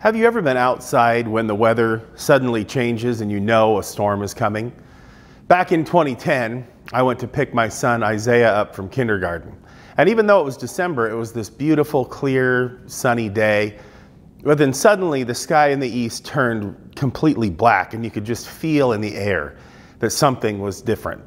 Have you ever been outside when the weather suddenly changes and you know a storm is coming? Back in 2010, I went to pick my son Isaiah up from kindergarten. And even though it was December, it was this beautiful, clear, sunny day. But then suddenly the sky in the east turned completely black, and you could just feel in the air that something was different.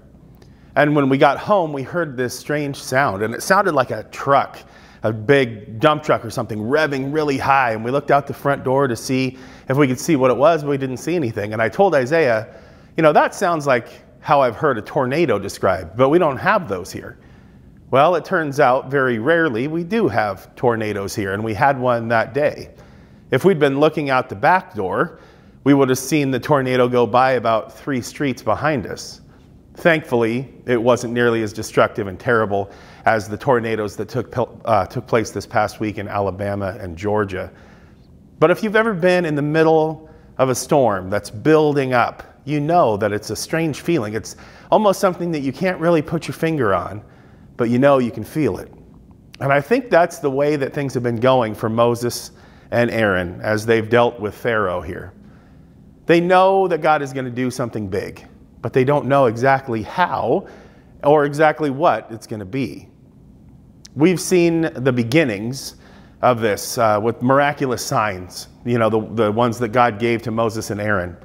And when we got home, we heard this strange sound, and it sounded like a truck a big dump truck or something revving really high. And we looked out the front door to see if we could see what it was, but we didn't see anything. And I told Isaiah, you know, that sounds like how I've heard a tornado described, but we don't have those here. Well, it turns out very rarely we do have tornadoes here, and we had one that day. If we'd been looking out the back door, we would have seen the tornado go by about three streets behind us. Thankfully, it wasn't nearly as destructive and terrible as the tornadoes that took, uh, took place this past week in Alabama and Georgia. But if you've ever been in the middle of a storm that's building up, you know that it's a strange feeling. It's almost something that you can't really put your finger on, but you know you can feel it. And I think that's the way that things have been going for Moses and Aaron as they've dealt with Pharaoh here. They know that God is going to do something big, but they don't know exactly how or exactly what it's going to be. We've seen the beginnings of this uh, with miraculous signs, you know, the, the ones that God gave to Moses and Aaron.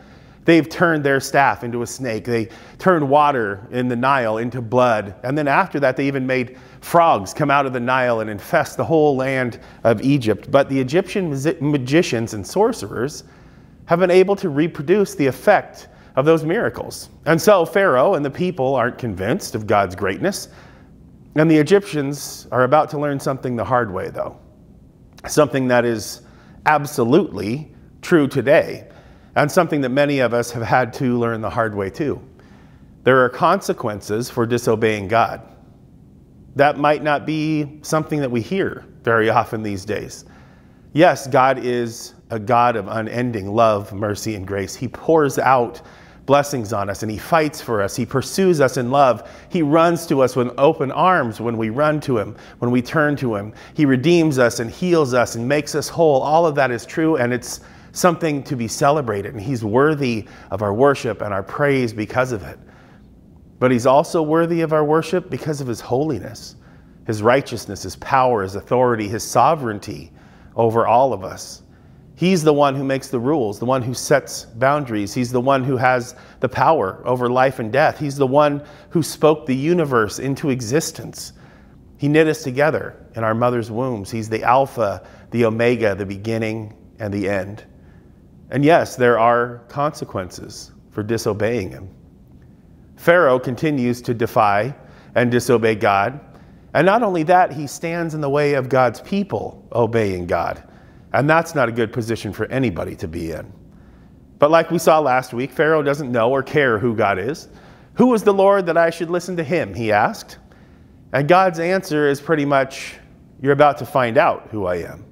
They've turned their staff into a snake. They turned water in the Nile into blood. And then after that, they even made frogs come out of the Nile and infest the whole land of Egypt. But the Egyptian magicians and sorcerers have been able to reproduce the effect of those miracles. And so Pharaoh and the people aren't convinced of God's greatness. And the Egyptians are about to learn something the hard way, though, something that is absolutely true today, and something that many of us have had to learn the hard way, too. There are consequences for disobeying God. That might not be something that we hear very often these days. Yes, God is a God of unending love, mercy, and grace. He pours out blessings on us and He fights for us. He pursues us in love. He runs to us with open arms when we run to Him, when we turn to Him. He redeems us and heals us and makes us whole. All of that is true and it's something to be celebrated. And He's worthy of our worship and our praise because of it. But He's also worthy of our worship because of His holiness, His righteousness, His power, His authority, His sovereignty over all of us. He's the one who makes the rules, the one who sets boundaries. He's the one who has the power over life and death. He's the one who spoke the universe into existence. He knit us together in our mother's wombs. He's the Alpha, the Omega, the beginning and the end. And yes, there are consequences for disobeying him. Pharaoh continues to defy and disobey God. And not only that, he stands in the way of God's people obeying God. And that's not a good position for anybody to be in. But like we saw last week, Pharaoh doesn't know or care who God is. Who is the Lord that I should listen to him? He asked. And God's answer is pretty much, You're about to find out who I am.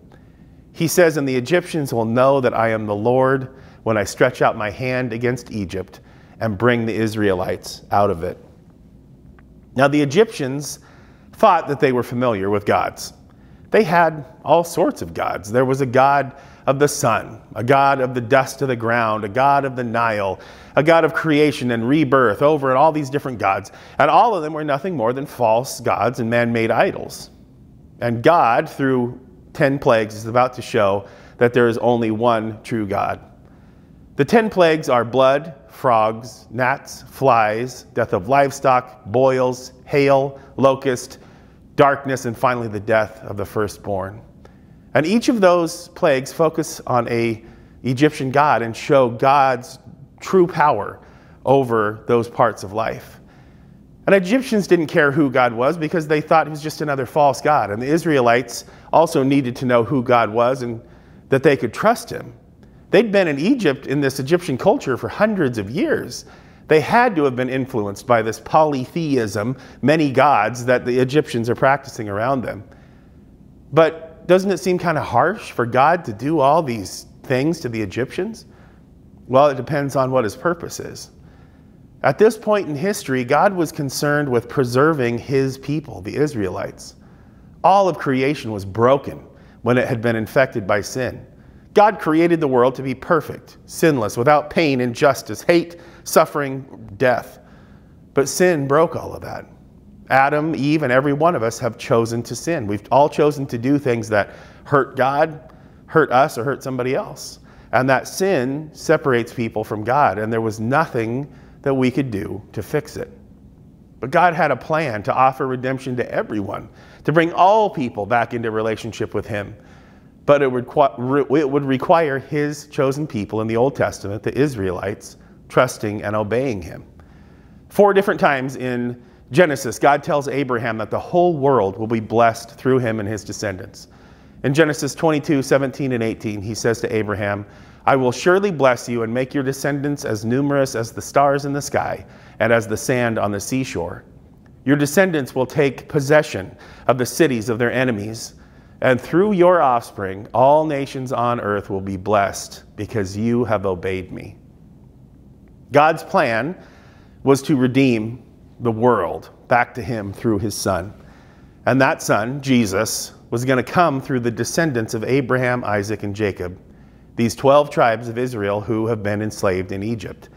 He says, And the Egyptians will know that I am the Lord when I stretch out my hand against Egypt and bring the Israelites out of it. Now, the Egyptians thought that they were familiar with God's they had all sorts of gods. There was a god of the sun, a god of the dust of the ground, a god of the Nile, a god of creation and rebirth, over and all these different gods. And all of them were nothing more than false gods and man made idols. And God, through 10 plagues, is about to show that there is only one true God. The 10 plagues are blood, frogs, gnats, flies, death of livestock, boils, hail, locust, darkness, and finally the death of the firstborn. And each of those plagues focus on a Egyptian god and show God's true power over those parts of life. And Egyptians didn't care who God was because they thought he was just another false god. And the Israelites also needed to know who God was and that they could trust him. They'd been in Egypt in this Egyptian culture for hundreds of years. They had to have been influenced by this polytheism, many gods, that the Egyptians are practicing around them. But doesn't it seem kind of harsh for God to do all these things to the Egyptians? Well, it depends on what his purpose is. At this point in history, God was concerned with preserving his people, the Israelites. All of creation was broken when it had been infected by sin. God created the world to be perfect, sinless, without pain, injustice, hate, suffering, death. But sin broke all of that. Adam, Eve, and every one of us have chosen to sin. We've all chosen to do things that hurt God, hurt us, or hurt somebody else. And that sin separates people from God, and there was nothing that we could do to fix it. But God had a plan to offer redemption to everyone, to bring all people back into relationship with Him but it would, it would require his chosen people in the Old Testament, the Israelites, trusting and obeying him. Four different times in Genesis, God tells Abraham that the whole world will be blessed through him and his descendants. In Genesis 22, 17, and 18, he says to Abraham, I will surely bless you and make your descendants as numerous as the stars in the sky and as the sand on the seashore. Your descendants will take possession of the cities of their enemies and through your offspring, all nations on earth will be blessed because you have obeyed me. God's plan was to redeem the world back to him through his son. And that son, Jesus, was going to come through the descendants of Abraham, Isaac, and Jacob, these 12 tribes of Israel who have been enslaved in Egypt.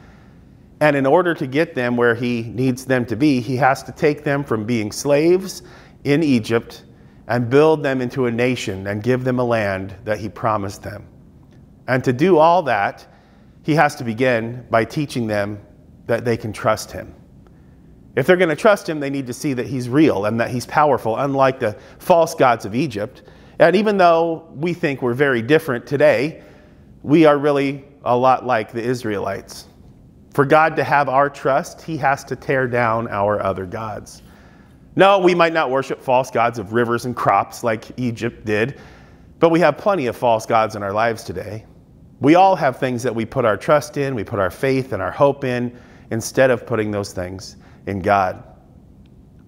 And in order to get them where he needs them to be, he has to take them from being slaves in Egypt and build them into a nation and give them a land that he promised them. And to do all that, he has to begin by teaching them that they can trust him. If they're going to trust him, they need to see that he's real and that he's powerful, unlike the false gods of Egypt. And even though we think we're very different today, we are really a lot like the Israelites. For God to have our trust, he has to tear down our other gods. No, we might not worship false gods of rivers and crops like Egypt did, but we have plenty of false gods in our lives today. We all have things that we put our trust in, we put our faith and our hope in, instead of putting those things in God.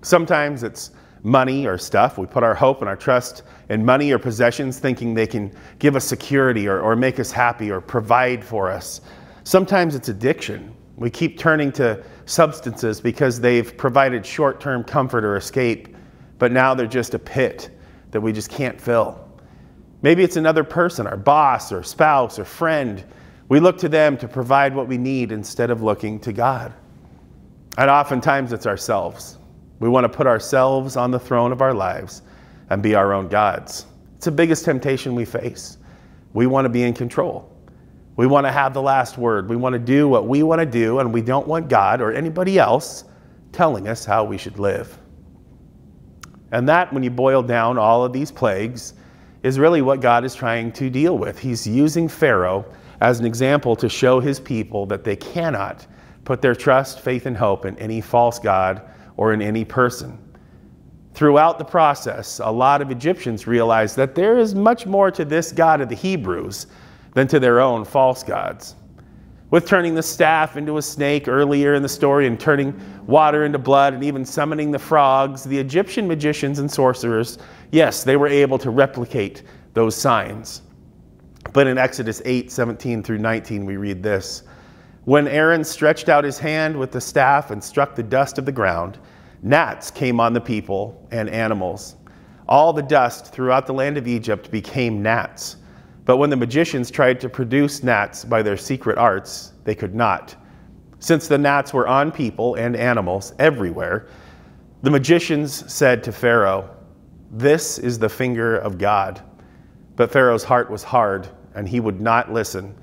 Sometimes it's money or stuff. We put our hope and our trust in money or possessions, thinking they can give us security or, or make us happy or provide for us. Sometimes it's addiction. We keep turning to substances because they've provided short term comfort or escape, but now they're just a pit that we just can't fill. Maybe it's another person, our boss or spouse or friend. We look to them to provide what we need instead of looking to God. And oftentimes it's ourselves. We want to put ourselves on the throne of our lives and be our own gods. It's the biggest temptation we face. We want to be in control. We want to have the last word. We want to do what we want to do, and we don't want God or anybody else telling us how we should live. And that, when you boil down all of these plagues, is really what God is trying to deal with. He's using Pharaoh as an example to show his people that they cannot put their trust, faith, and hope in any false God or in any person. Throughout the process, a lot of Egyptians realized that there is much more to this God of the Hebrews than to their own false gods. With turning the staff into a snake earlier in the story and turning water into blood and even summoning the frogs, the Egyptian magicians and sorcerers, yes, they were able to replicate those signs. But in Exodus 8 17 through 19, we read this When Aaron stretched out his hand with the staff and struck the dust of the ground, gnats came on the people and animals. All the dust throughout the land of Egypt became gnats but when the magicians tried to produce gnats by their secret arts, they could not. Since the gnats were on people and animals everywhere, the magicians said to Pharaoh, This is the finger of God. But Pharaoh's heart was hard, and he would not listen,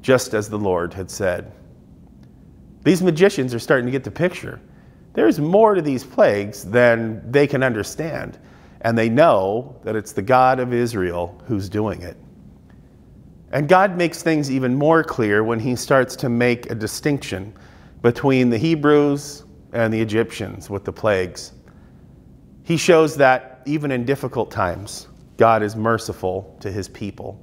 just as the Lord had said. These magicians are starting to get the picture. There's more to these plagues than they can understand, and they know that it's the God of Israel who's doing it. And God makes things even more clear when he starts to make a distinction between the Hebrews and the Egyptians with the plagues. He shows that even in difficult times, God is merciful to his people.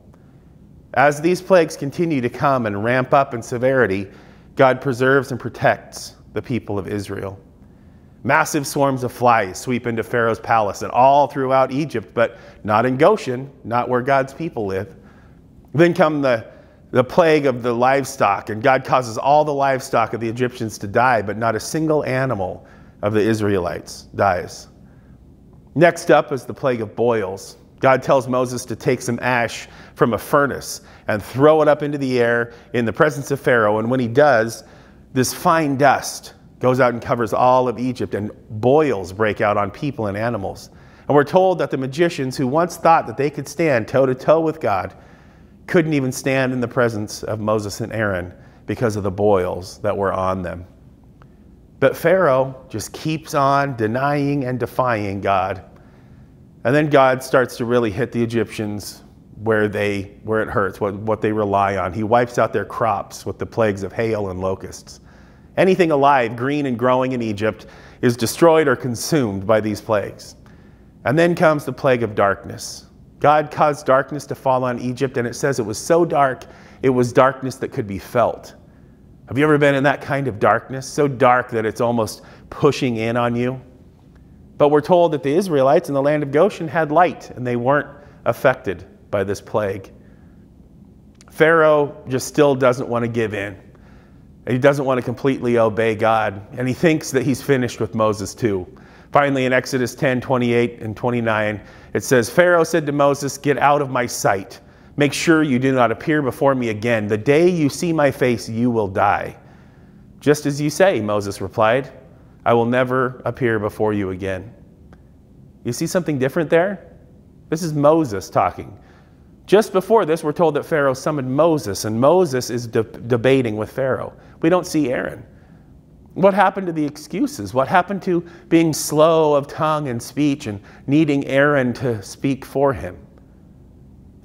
As these plagues continue to come and ramp up in severity, God preserves and protects the people of Israel. Massive swarms of flies sweep into Pharaoh's palace and all throughout Egypt, but not in Goshen, not where God's people live. Then come the, the plague of the livestock, and God causes all the livestock of the Egyptians to die, but not a single animal of the Israelites dies. Next up is the plague of boils. God tells Moses to take some ash from a furnace and throw it up into the air in the presence of Pharaoh. And when he does, this fine dust goes out and covers all of Egypt, and boils break out on people and animals. And we're told that the magicians who once thought that they could stand toe to toe with God couldn't even stand in the presence of Moses and Aaron because of the boils that were on them. But Pharaoh just keeps on denying and defying God. And then God starts to really hit the Egyptians where, they, where it hurts, what, what they rely on. He wipes out their crops with the plagues of hail and locusts. Anything alive, green and growing in Egypt, is destroyed or consumed by these plagues. And then comes the plague of darkness. God caused darkness to fall on Egypt, and it says it was so dark, it was darkness that could be felt. Have you ever been in that kind of darkness? So dark that it's almost pushing in on you? But we're told that the Israelites in the land of Goshen had light, and they weren't affected by this plague. Pharaoh just still doesn't want to give in. He doesn't want to completely obey God, and he thinks that he's finished with Moses too. Finally, in Exodus 10 28 and 29, it says, Pharaoh said to Moses, Get out of my sight. Make sure you do not appear before me again. The day you see my face, you will die. Just as you say, Moses replied, I will never appear before you again. You see something different there? This is Moses talking. Just before this, we're told that Pharaoh summoned Moses, and Moses is de- debating with Pharaoh. We don't see Aaron. What happened to the excuses? What happened to being slow of tongue and speech and needing Aaron to speak for him?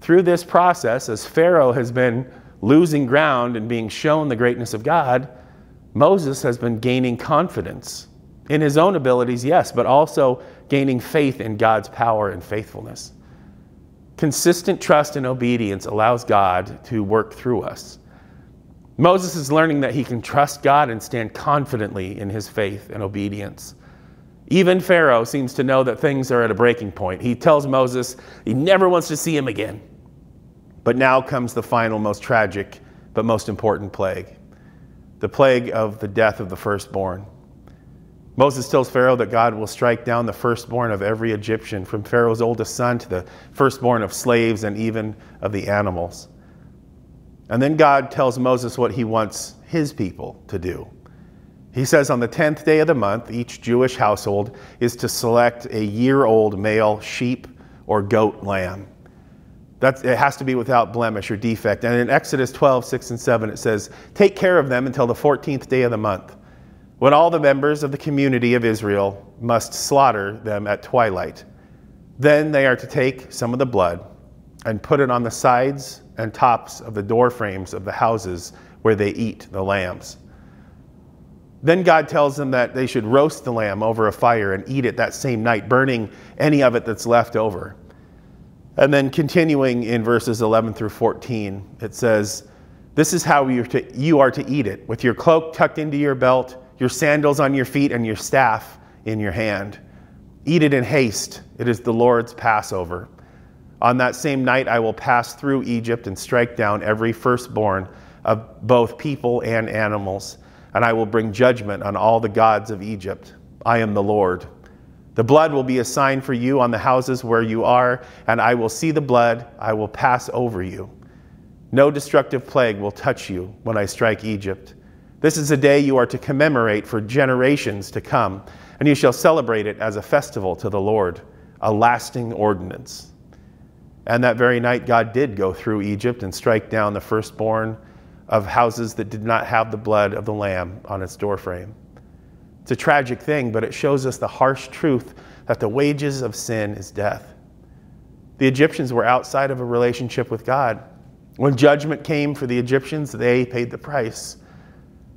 Through this process, as Pharaoh has been losing ground and being shown the greatness of God, Moses has been gaining confidence in his own abilities, yes, but also gaining faith in God's power and faithfulness. Consistent trust and obedience allows God to work through us. Moses is learning that he can trust God and stand confidently in his faith and obedience. Even Pharaoh seems to know that things are at a breaking point. He tells Moses he never wants to see him again. But now comes the final, most tragic, but most important plague the plague of the death of the firstborn. Moses tells Pharaoh that God will strike down the firstborn of every Egyptian, from Pharaoh's oldest son to the firstborn of slaves and even of the animals. And then God tells Moses what he wants his people to do. He says on the 10th day of the month, each Jewish household is to select a year old male sheep or goat lamb. That's, it has to be without blemish or defect. And in Exodus 12, 6 and 7, it says, Take care of them until the 14th day of the month, when all the members of the community of Israel must slaughter them at twilight. Then they are to take some of the blood and put it on the sides and tops of the door frames of the houses where they eat the lambs. Then God tells them that they should roast the lamb over a fire and eat it that same night, burning any of it that's left over. And then continuing in verses 11 through 14, it says, This is how you are, to, you are to eat it with your cloak tucked into your belt, your sandals on your feet, and your staff in your hand. Eat it in haste. It is the Lord's Passover. On that same night, I will pass through Egypt and strike down every firstborn of both people and animals, and I will bring judgment on all the gods of Egypt. I am the Lord. The blood will be a sign for you on the houses where you are, and I will see the blood, I will pass over you. No destructive plague will touch you when I strike Egypt. This is a day you are to commemorate for generations to come, and you shall celebrate it as a festival to the Lord, a lasting ordinance. And that very night, God did go through Egypt and strike down the firstborn of houses that did not have the blood of the Lamb on its doorframe. It's a tragic thing, but it shows us the harsh truth that the wages of sin is death. The Egyptians were outside of a relationship with God. When judgment came for the Egyptians, they paid the price.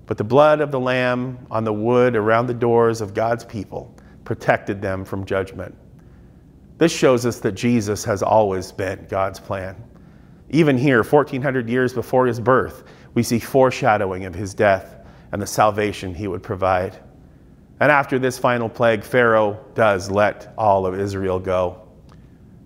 But the blood of the Lamb on the wood around the doors of God's people protected them from judgment. This shows us that Jesus has always been God's plan. Even here, 1400 years before his birth, we see foreshadowing of his death and the salvation he would provide. And after this final plague, Pharaoh does let all of Israel go.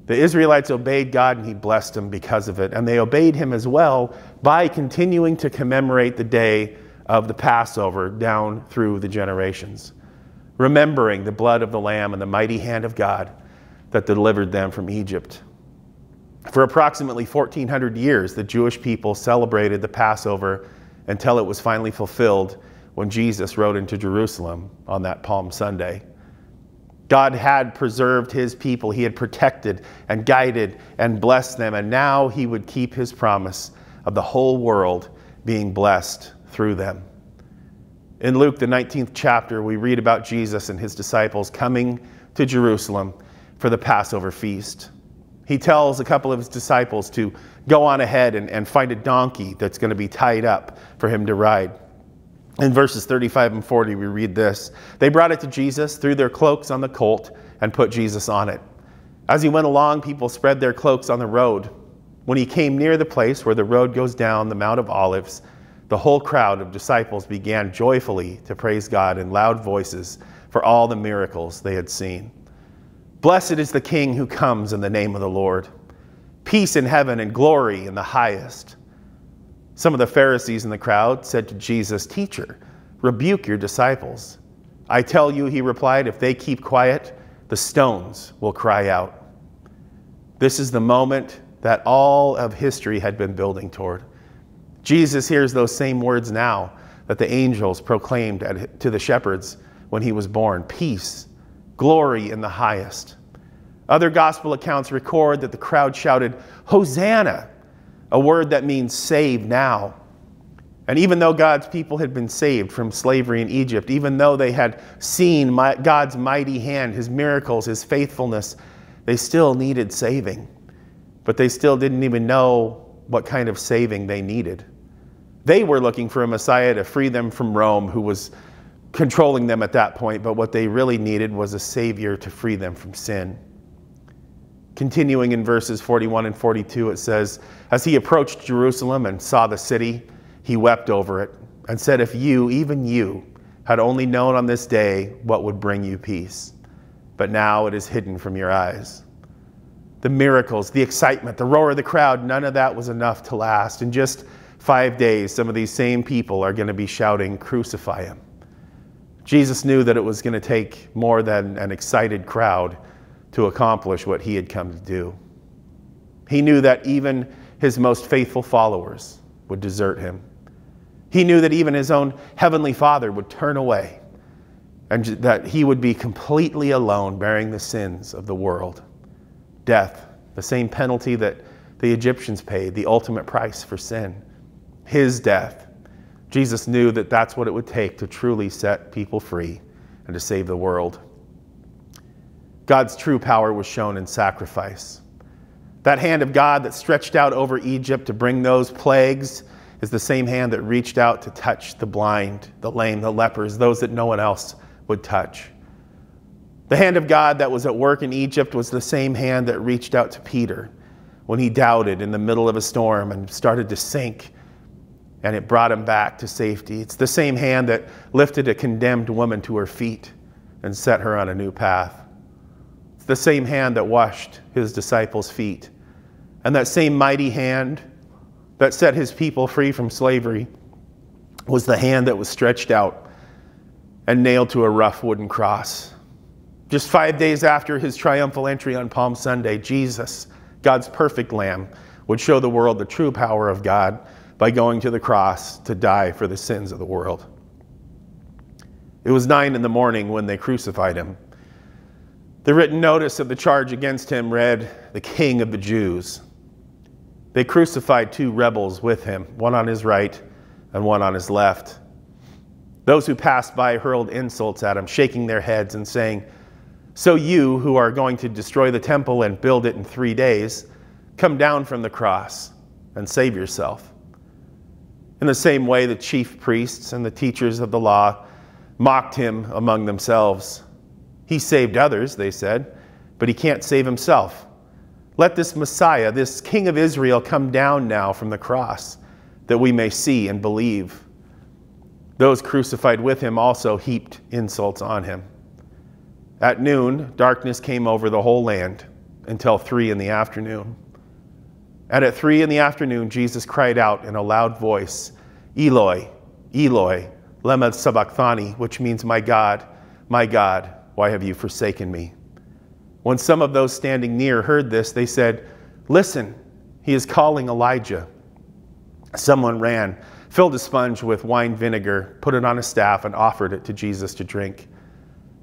The Israelites obeyed God and he blessed them because of it. And they obeyed him as well by continuing to commemorate the day of the Passover down through the generations, remembering the blood of the Lamb and the mighty hand of God that delivered them from Egypt. For approximately 1400 years, the Jewish people celebrated the Passover until it was finally fulfilled when Jesus rode into Jerusalem on that Palm Sunday. God had preserved his people, he had protected and guided and blessed them, and now he would keep his promise of the whole world being blessed through them. In Luke, the 19th chapter, we read about Jesus and his disciples coming to Jerusalem for the Passover feast. He tells a couple of his disciples to go on ahead and, and find a donkey that's going to be tied up for him to ride. In verses 35 and 40, we read this They brought it to Jesus, threw their cloaks on the colt, and put Jesus on it. As he went along, people spread their cloaks on the road. When he came near the place where the road goes down the Mount of Olives, the whole crowd of disciples began joyfully to praise God in loud voices for all the miracles they had seen. Blessed is the King who comes in the name of the Lord. Peace in heaven and glory in the highest. Some of the Pharisees in the crowd said to Jesus, Teacher, rebuke your disciples. I tell you, he replied, if they keep quiet, the stones will cry out. This is the moment that all of history had been building toward. Jesus hears those same words now that the angels proclaimed to the shepherds when he was born Peace Glory in the highest. Other gospel accounts record that the crowd shouted, Hosanna, a word that means save now. And even though God's people had been saved from slavery in Egypt, even though they had seen my, God's mighty hand, his miracles, his faithfulness, they still needed saving. But they still didn't even know what kind of saving they needed. They were looking for a Messiah to free them from Rome, who was controlling them at that point, but what they really needed was a Savior to free them from sin. Continuing in verses 41 and 42, it says, As he approached Jerusalem and saw the city, he wept over it and said, If you, even you, had only known on this day what would bring you peace, but now it is hidden from your eyes. The miracles, the excitement, the roar of the crowd, none of that was enough to last. In just five days, some of these same people are going to be shouting, Crucify him. Jesus knew that it was going to take more than an excited crowd to accomplish what he had come to do. He knew that even his most faithful followers would desert him. He knew that even his own heavenly Father would turn away and that he would be completely alone bearing the sins of the world. Death, the same penalty that the Egyptians paid, the ultimate price for sin. His death Jesus knew that that's what it would take to truly set people free and to save the world. God's true power was shown in sacrifice. That hand of God that stretched out over Egypt to bring those plagues is the same hand that reached out to touch the blind, the lame, the lepers, those that no one else would touch. The hand of God that was at work in Egypt was the same hand that reached out to Peter when he doubted in the middle of a storm and started to sink and it brought him back to safety. It's the same hand that lifted a condemned woman to her feet and set her on a new path. It's the same hand that washed his disciples' feet, and that same mighty hand that set his people free from slavery was the hand that was stretched out and nailed to a rough wooden cross. Just five days after his triumphal entry on Palm Sunday, Jesus, God's perfect Lamb, would show the world the true power of God by going to the cross to die for the sins of the world. It was nine in the morning when they crucified him. The written notice of the charge against him read, The King of the Jews. They crucified two rebels with him, one on his right and one on his left. Those who passed by hurled insults at him, shaking their heads and saying, So you, who are going to destroy the temple and build it in three days, come down from the cross and save yourself. In the same way, the chief priests and the teachers of the law mocked him among themselves. He saved others, they said, but he can't save himself. Let this Messiah, this King of Israel, come down now from the cross, that we may see and believe. Those crucified with him also heaped insults on him. At noon, darkness came over the whole land until three in the afternoon. And at three in the afternoon, Jesus cried out in a loud voice, Eloi, Eloi, lema sabachthani, which means, My God, my God, why have you forsaken me? When some of those standing near heard this, they said, Listen, he is calling Elijah. Someone ran, filled a sponge with wine vinegar, put it on a staff, and offered it to Jesus to drink.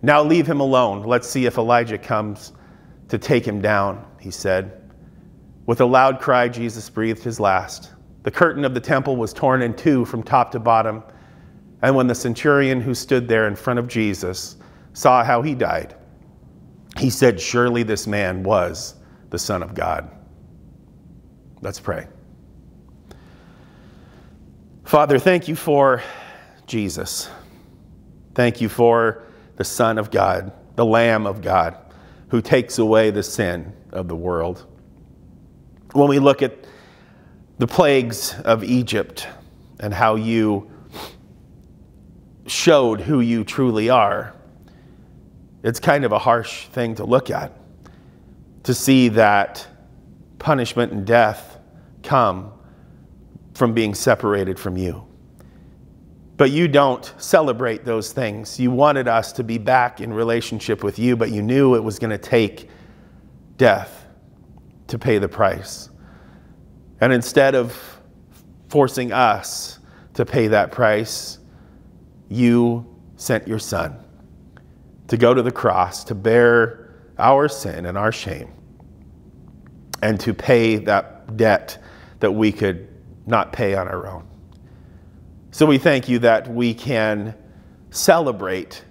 Now leave him alone. Let's see if Elijah comes to take him down, he said. With a loud cry, Jesus breathed his last. The curtain of the temple was torn in two from top to bottom. And when the centurion who stood there in front of Jesus saw how he died, he said, Surely this man was the Son of God. Let's pray. Father, thank you for Jesus. Thank you for the Son of God, the Lamb of God, who takes away the sin of the world when we look at the plagues of Egypt and how you showed who you truly are, it's kind of a harsh thing to look at. To see that punishment and death come from being separated from you. But you don't celebrate those things. You wanted us to be back in relationship with you, but you knew it was going to take death to pay the price. And instead of forcing us to pay that price, you sent your son to go to the cross to bear our sin and our shame and to pay that debt that we could not pay on our own. So we thank you that we can celebrate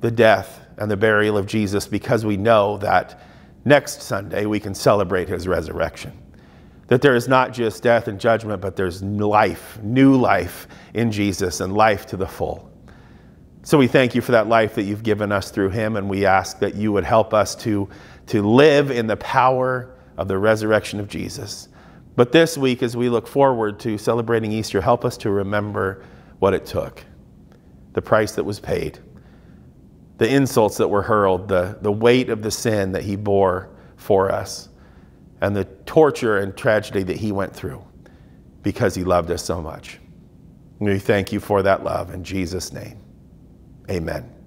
the death and the burial of Jesus because we know that next Sunday we can celebrate his resurrection. That there is not just death and judgment, but there's life, new life in Jesus and life to the full. So we thank you for that life that you've given us through him, and we ask that you would help us to, to live in the power of the resurrection of Jesus. But this week, as we look forward to celebrating Easter, help us to remember what it took, the price that was paid the insults that were hurled, the, the weight of the sin that he bore for us, and the torture and tragedy that he went through because he loved us so much. We thank you for that love in Jesus' name. Amen.